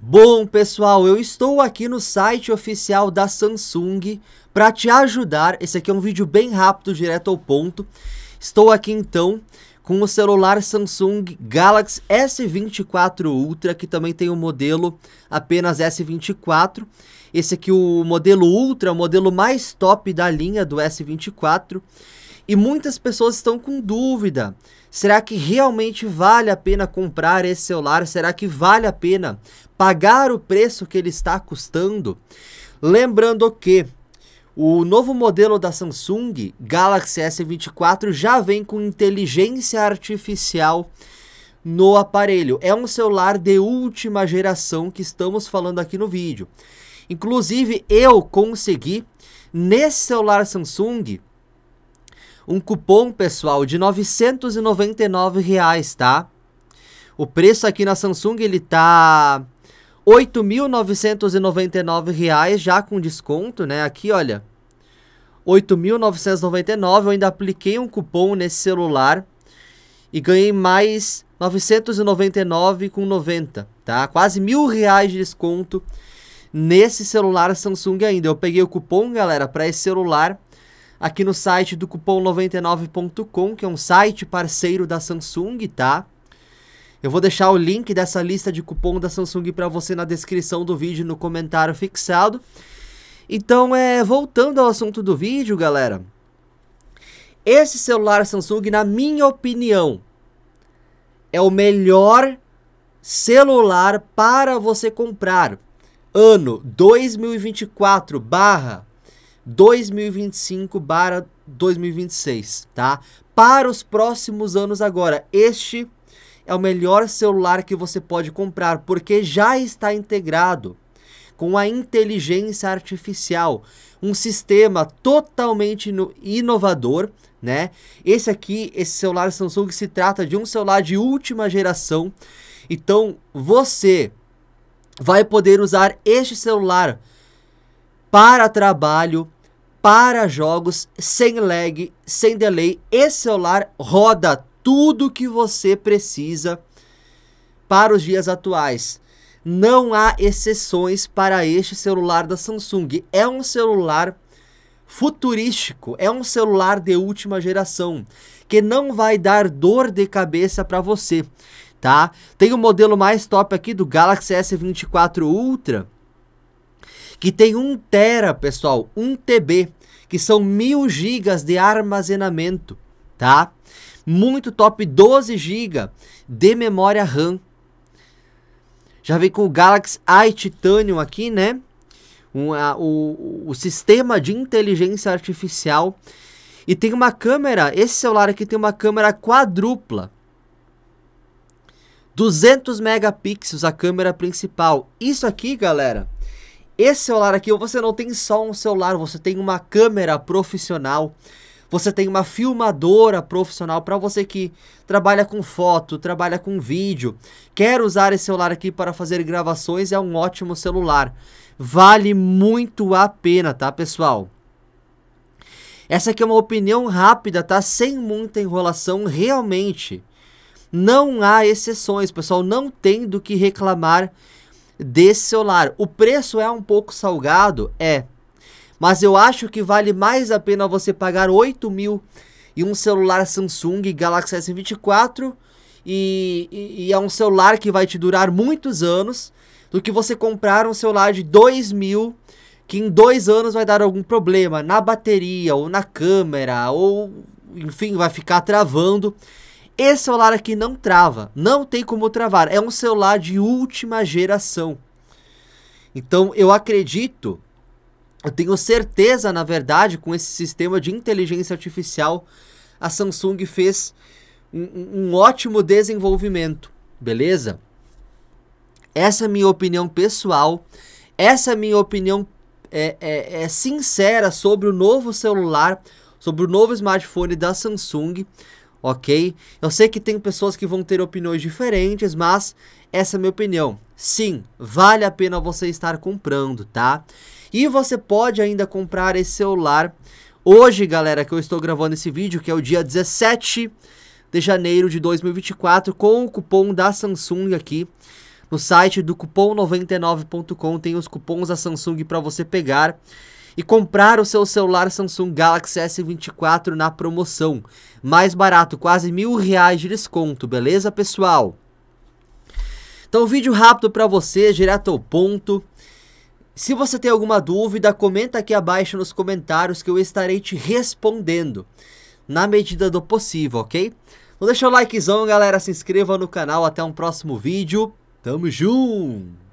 Bom, pessoal, eu estou aqui no site oficial da Samsung para te ajudar. Esse aqui é um vídeo bem rápido, direto ao ponto. Estou aqui então com o celular Samsung Galaxy S24 Ultra, que também tem o um modelo apenas S24. Esse aqui o modelo Ultra, o modelo mais top da linha do S24. E muitas pessoas estão com dúvida. Será que realmente vale a pena comprar esse celular? Será que vale a pena pagar o preço que ele está custando? Lembrando que o novo modelo da Samsung, Galaxy S24, já vem com inteligência artificial no aparelho. É um celular de última geração que estamos falando aqui no vídeo. Inclusive, eu consegui nesse celular Samsung um cupom, pessoal, de R$ 999, reais, tá? O preço aqui na Samsung, ele tá R$ 8.999, reais, já com desconto, né? Aqui, olha, 8.999, eu ainda apliquei um cupom nesse celular e ganhei mais 999,90, tá? Quase mil reais de desconto nesse celular Samsung ainda. Eu peguei o cupom, galera, para esse celular aqui no site do cupom99.com, que é um site parceiro da Samsung, tá? Eu vou deixar o link dessa lista de cupom da Samsung para você na descrição do vídeo, no comentário fixado. Então, é, voltando ao assunto do vídeo, galera. Esse celular Samsung, na minha opinião, é o melhor celular para você comprar. Ano 2024 barra 2025/2026, tá? Para os próximos anos agora, este é o melhor celular que você pode comprar porque já está integrado com a inteligência artificial, um sistema totalmente inovador, né? Esse aqui, esse celular Samsung se trata de um celular de última geração. Então, você vai poder usar este celular para trabalho, para jogos sem lag, sem delay. Esse celular roda tudo que você precisa para os dias atuais. Não há exceções para este celular da Samsung. É um celular futurístico, é um celular de última geração que não vai dar dor de cabeça para você, tá? Tem o um modelo mais top aqui do Galaxy S24 Ultra, que tem 1 tera, pessoal, 1 TB, que são 1000 gigas de armazenamento, tá? Muito top, 12 GB de memória RAM. Já vem com o Galaxy i Titanium aqui, né? Um, a, o, o sistema de inteligência artificial. E tem uma câmera, esse celular aqui tem uma câmera quadrupla. 200 megapixels a câmera principal. Isso aqui, galera, esse celular aqui, você não tem só um celular, você tem uma câmera profissional, você tem uma filmadora profissional para você que trabalha com foto, trabalha com vídeo, quer usar esse celular aqui para fazer gravações, é um ótimo celular. Vale muito a pena, tá, pessoal? Essa aqui é uma opinião rápida, tá? Sem muita enrolação, realmente. Não há exceções, pessoal. Não tem do que reclamar desse celular. O preço é um pouco salgado? É. Mas eu acho que vale mais a pena você pagar 8 mil e um celular Samsung Galaxy S24 e, e, e, é um celular que vai te durar muitos anos do que você comprar um celular de 2 mil que em dois anos vai dar algum problema na bateria ou na câmera ou enfim vai ficar travando esse celular aqui não trava, não tem como travar. É um celular de última geração. Então eu acredito, eu tenho certeza, na verdade, com esse sistema de inteligência artificial, a Samsung fez um, um ótimo desenvolvimento, beleza? Essa é a minha opinião pessoal, essa é a minha opinião é, é, é sincera sobre o novo celular, sobre o novo smartphone da Samsung ok? Eu sei que tem pessoas que vão ter opiniões diferentes, mas essa é a minha opinião. Sim, vale a pena você estar comprando, tá? E você pode ainda comprar esse celular hoje, galera, que eu estou gravando esse vídeo, que é o dia 17 de janeiro de 2024, com o cupom da Samsung aqui. No site do cupom99.com tem os cupons da Samsung para você pegar e comprar o seu celular Samsung Galaxy S24 na promoção. Mais barato, quase mil reais de desconto, beleza pessoal? Então vídeo rápido para você, direto ao ponto. Se você tem alguma dúvida, comenta aqui abaixo nos comentários que eu estarei te respondendo na medida do possível, ok? Então deixa o likezão, galera, se inscreva no canal, até um próximo vídeo. Tamo junto!